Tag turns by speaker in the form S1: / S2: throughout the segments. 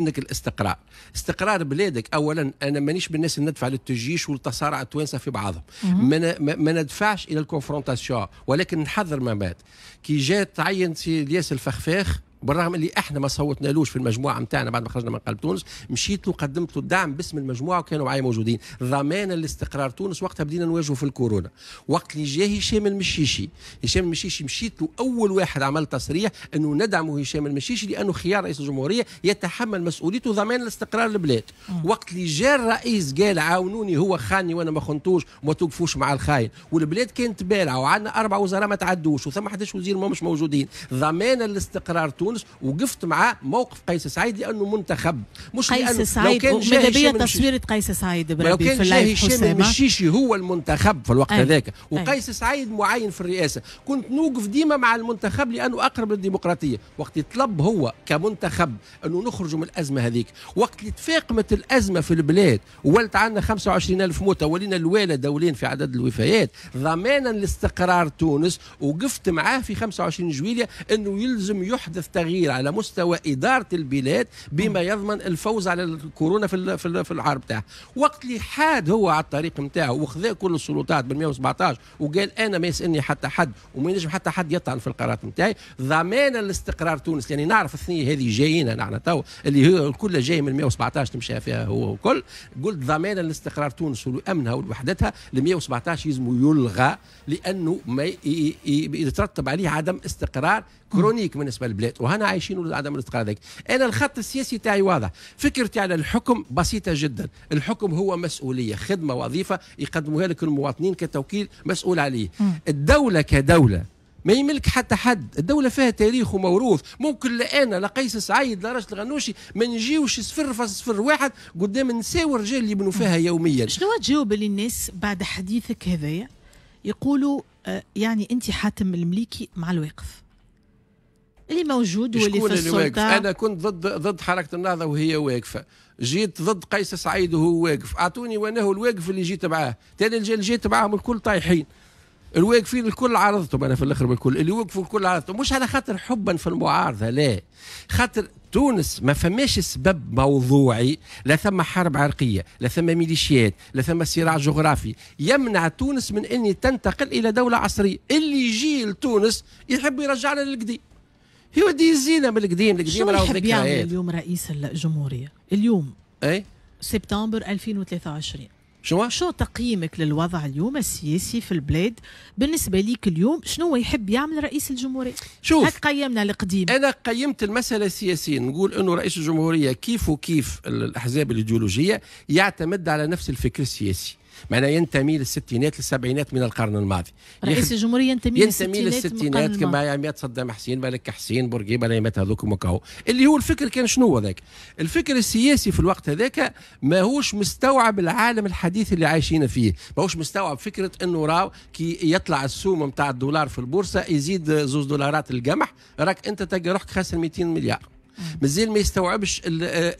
S1: انك الاستقرار استقرار بلادك اولا انا مانيش من الناس اللي ندفع للتجيش والتصارع التوانسه في بعضهم ما, ما ندفعش الى الكونفرونتاسيون ولكن نحذر ما بعد كي جات تعين سي الياس الفخفاخ بالرغم اللي احنا ما صوتنالوش في المجموعه نتاعنا بعد ما خرجنا من قلب تونس مشيت له قدمت له الدعم باسم المجموعه وكانوا معايا موجودين ضمان الاستقرار تونس وقتها بدينا نواجهوا في الكورونا وقت اللي جاه هشام المشيشي هشام المشيشي مشيت له اول واحد عمل تصريح انه ندعمه هشام المشيشي لانه خيار رئيس الجمهوريه يتحمل مسؤوليته ضمان الاستقرار البلاد وقت اللي جاء الرئيس قال عاونوني هو خاني وانا ما خنتوش وما توقفوش مع الخاين والبلاد كانت بالعه وعندنا اربع وزراء ما تعدوش وثم حدش وزير ما مش موجودين ضمان الاستقرار تونس تونس وقفت مع موقف قيس سعيد لانه منتخب مش قيس سعيد لو كان ماذا بيا تصويره قيس سعيد بربي في حسام الشيشي هو المنتخب في الوقت هذاك وقيس سعيد معين في الرئاسه كنت نوقف ديما مع المنتخب لانه اقرب للديمقراطيه وقت يطلب هو كمنتخب انه نخرجوا من الازمه هذيك وقت اللي تفاقمت الازمه في البلاد ولت عندنا 25 ألف موتى ولينا الوالى دولين في عدد الوفيات ضمانا لاستقرار تونس وقفت معاه في 25 جويلية أنه يلزم يحدث تغيير التغيير على مستوى إدارة البلاد بما يضمن الفوز على الكورونا في في العار بتاعها وقت اللي حاد هو على الطريق نتاعه وخذا كل السلطات بال 117 وقال انا ما يسالني حتى حد وما ينجم حتى حد يطعن في القرارات نتاعي ضمان الاستقرار تونس يعني نعرف الثنيه هذه جايين نحن تو اللي هو الكل جاي من 117 تمشى فيها هو والكل قلت ضمان الاستقرار تونس وامنها ووحدتها ال 117 يلزم يلغى لانه ما يترتب عليه عدم استقرار كرونيك بالنسبه للبلاد وهنا عايشين عدم الاستقرار ذلك انا الخط السياسي تاعي واضح فكرتي على الحكم بسيطه جدا الحكم هو مسؤوليه خدمه وظيفه يقدموها لك المواطنين كتوكيل مسؤول عليه الدوله كدوله ما يملك حتى حد الدوله فيها تاريخ وموروث ممكن لا انا لا قيس سعيد لا راشد الغنوشي ما نجيوش صفر فاصل صفر واحد قدام النساء والرجال اللي يبنوا فيها يوميا شنو تجاوب للناس بعد حديثك هذايا يقولوا آه، يعني انت حاتم المليكي مع الواقف اللي موجود واللي في السلطه واقف. انا كنت ضد ضد حركه النهضه وهي واقفه جيت ضد قيس سعيد وهو واقف اعطوني وانا هو الواقف اللي جيت معاه تاني اللي جيت معاهم الكل طايحين الواقفين الكل عرضتهم انا في الاخر بالكل اللي وقفوا الكل عرضتهم مش على خاطر حبا في المعارضه لا خاطر تونس ما فماش سبب موضوعي لا ثم حرب عرقيه لا ثم ميليشيات لا ثم صراع جغرافي يمنع تونس من اني تنتقل الى دوله عصريه اللي يجي لتونس يحب يرجعنا للقديم يودي الزينه من القديم القديم راهو ذكريات يعمل اليوم رئيس الجمهوريه اليوم اي سبتمبر 2023 شو شو تقييمك للوضع اليوم السياسي في البلاد بالنسبه ليك اليوم شنو يحب يعمل رئيس الجمهوريه شوف هك قيمنا القديم انا قيمت المساله السياسيه نقول انه رئيس الجمهوريه كيف وكيف الاحزاب الايديولوجيه يعتمد على نفس الفكر السياسي معناه ينتمي للستينات للسبعينات من القرن الماضي رئيس الجمهوريه ينتمي, ينتمي للستينات كما يعمل يعني صدام حسين ملك حسين بورقيبه ليمات هذوك وكاو اللي هو الفكر كان شنو هذاك الفكر السياسي في الوقت هذاك ماهوش مستوعب العالم الحديث اللي عايشين فيه ماهوش مستوعب فكره انه راو كي يطلع السوم نتاع الدولار في البورصه يزيد زوز دولارات القمح راك انت تلقى روحك خاسر 200 مليار مازال ما يستوعبش آه،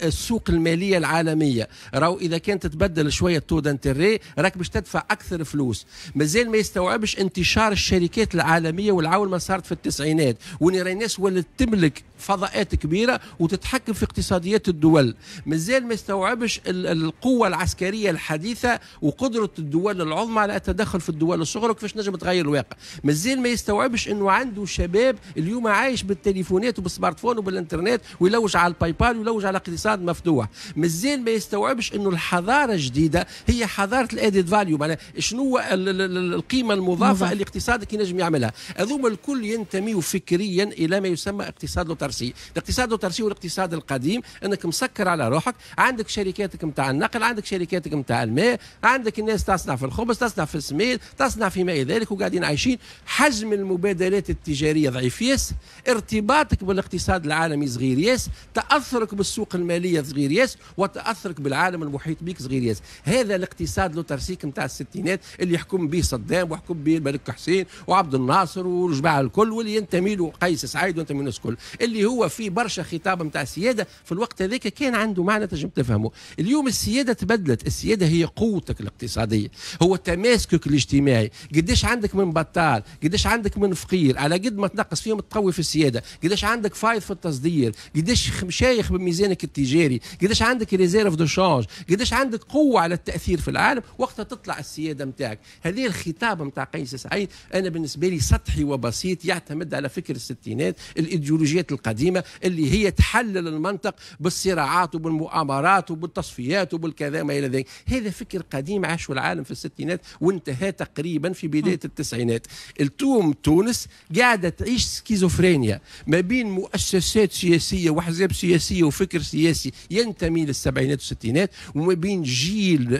S1: السوق الماليه العالميه راهو اذا كانت تتبدل شويه تو دانتيري راك باش تدفع اكثر فلوس مازال ما يستوعبش انتشار الشركات العالميه والعول ما صارت في التسعينات وني راي الناس ولات تملك فضاءات كبيره وتتحكم في اقتصاديات الدول مازال ما يستوعبش القوه العسكريه الحديثه وقدره الدول العظمى على التدخل في الدول الصغرى وكيفاش نجم تغير الواقع مازال ما يستوعبش انه عنده شباب اليوم عايش بالتليفونات وبالسمارت فون وبالانترنت ويلوج على الباي بال ويلوج على اقتصاد مفتوح مازال ما يستوعبش انه الحضاره الجديده هي حضاره الادد فاليو معناها شنو القيمه المضافه اللي اقتصادك ينجم يعملها هذوما الكل ينتمي فكريا الى ما يسمى اقتصاد لوترسي الاقتصاد لوترسي هو الاقتصاد القديم انك مسكر على روحك عندك شركاتك نتاع النقل عندك شركاتك نتاع الماء عندك الناس تصنع في الخبز تصنع في السميد تصنع في ما ذلك وقاعدين عايشين حجم المبادرات التجاريه ضعيف ياسر ارتباطك بالاقتصاد العالمي صغير صغير ياس تاثرك بالسوق الماليه صغير ياس وتاثرك بالعالم المحيط بك صغير ياس هذا الاقتصاد لوترسيك نتاع الستينات اللي يحكم به صدام وحكم به الملك حسين وعبد الناصر والجماعه الكل واللي ينتمي له قيس سعيد وينتمي الناس الكل اللي هو في برشا خطاب نتاع السياده في الوقت هذاك كان عنده معنى تنجم تفهمه اليوم السياده تبدلت السياده هي قوتك الاقتصاديه هو تماسكك الاجتماعي قديش عندك من بطال قديش عندك من فقير على قد ما تنقص فيهم تقوي في السياده قديش عندك فايض في التصدير قديش مشايخ بميزانك التجاري قديش عندك ريزيرف دو شانج قديش عندك قوه على التاثير في العالم وقتها تطلع السياده نتاعك هذه الخطاب نتاع قيس سعيد انا بالنسبه لي سطحي وبسيط يعتمد على فكر الستينات الايديولوجيات القديمه اللي هي تحلل المنطق بالصراعات وبالمؤامرات وبالتصفيات وبالكذا ما الى ذلك هذا فكر قديم عاشه العالم في الستينات وانتهى تقريبا في بدايه التسعينات التوم تونس قاعده تعيش سكيزوفرينيا ما بين مؤسسات سياسيه سياسيه واحزاب سياسيه وفكر سياسي ينتمي للسبعينات والستينات وما بين جيل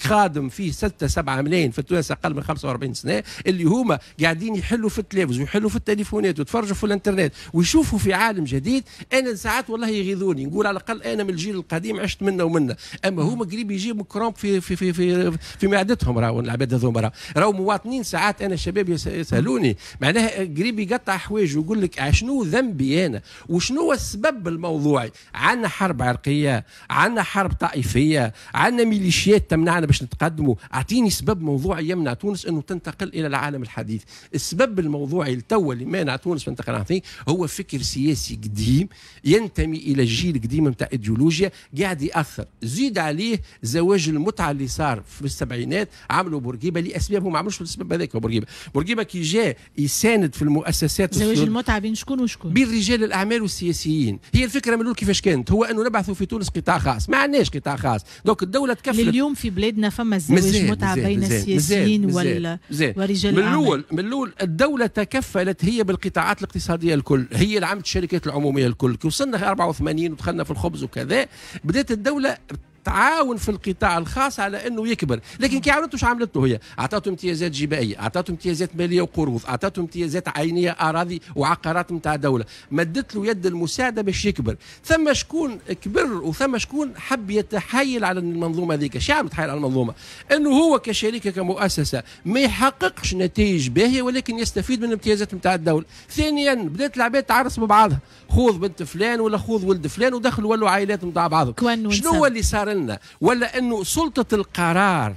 S1: خادم فيه 6 7 ملايين في تونس اقل من 45 سنه اللي هما قاعدين يحلوا في التلفز ويحلوا في التليفونات ويتفرجوا في الانترنت ويشوفوا في عالم جديد انا ساعات والله يغيظوني نقول على الاقل انا من الجيل القديم عشت منه ومنه اما هما قريب يجيبوا كرامب في في في في, في معدتهم راهو العباد هذوما راهو مواطنين ساعات انا الشباب يسالوني معناها قريب يقطع حوايج ويقول لك شنو ذنبي انا وشنو السبب الموضوعي عندنا حرب عرقيه عندنا حرب طائفيه عندنا ميليشيات تمنعنا باش نتقدموا اعطيني سبب موضوعي يمنع تونس انه تنتقل الى العالم الحديث السبب الموضوعي التو اللي مانع تونس من تنتقل هو فكر سياسي قديم ينتمي الى جيل قديم نتاع ايديولوجيا قاعد ياثر زيد عليه زواج المتعه اللي صار في السبعينات عملوا بورقيبه لاسباب هو ما عملوش السبب هذاك بورقيبه بورقيبه كي جاء يساند في المؤسسات زواج المتعه بين شكون وشكون بين رجال الاعمال والسياسيين هي الفكره من الاول كيفاش كانت هو انه نبعثوا في تونس قطاع خاص ما عندناش قطاع خاص دونك الدوله تكفل اليوم في بلاد عندنا فما الزواج متعة بين السياسيين وال... ورجال من الأول من الأول الدولة تكفلت هي بالقطاعات الاقتصادية الكل هي اللي عملت الشركات العمومية الكل كي وصلنا 84 ودخلنا في الخبز وكذا بدأت الدولة تعاون في القطاع الخاص على انه يكبر لكن كي عملته عملته هي اعطته امتيازات جبائيه اعطته امتيازات ماليه وقروض اعطته امتيازات عينيه اراضي وعقارات نتاع دوله مدت له يد المساعده باش يكبر ثم شكون كبر وثم شكون حب يتحايل على المنظومه هذيك شو عم على المنظومه انه هو كشركه كمؤسسه ما يحققش نتائج باهيه ولكن يستفيد من الامتيازات نتاع الدوله ثانيا بدات العباد تعرس ببعضها خوض بنت فلان ولا خوض ولد فلان ودخلوا ولوا عائلات نتاع بعضهم شنو اللي صار عنا ولا أنه سلطة القرار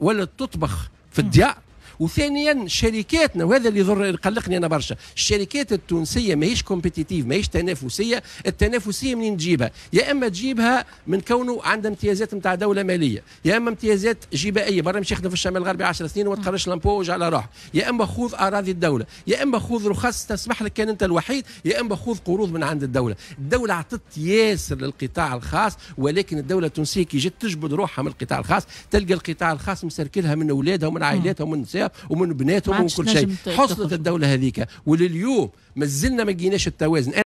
S1: ولا تطبخ في الديار وثانيا شركاتنا وهذا اللي يضر يقلقني انا برشا الشركات التونسيه ماهيش كومبيتيتيف ماهيش تنافسيه التنافسيه منين تجيبها يا اما تجيبها من كونه عندها امتيازات نتاع دوله ماليه يا اما امتيازات جبائيه برا مش يخدم في الشمال الغربي 10 سنين وما تقرش لامبوج على روحه يا اما خوذ اراضي الدوله يا اما خوذ رخص تسمح لك كان انت الوحيد يا اما خوذ قروض من عند الدوله الدوله عطت ياسر للقطاع الخاص ولكن الدوله التونسيه كي جات تجبد روحها من القطاع الخاص تلقى القطاع الخاص مسركلها من اولادها ومن عائلاتها ومن نسائها ومن بناتهم وكل شيء حصلت الدوله هذيك ولليوم مازلنا ما جيناش التوازن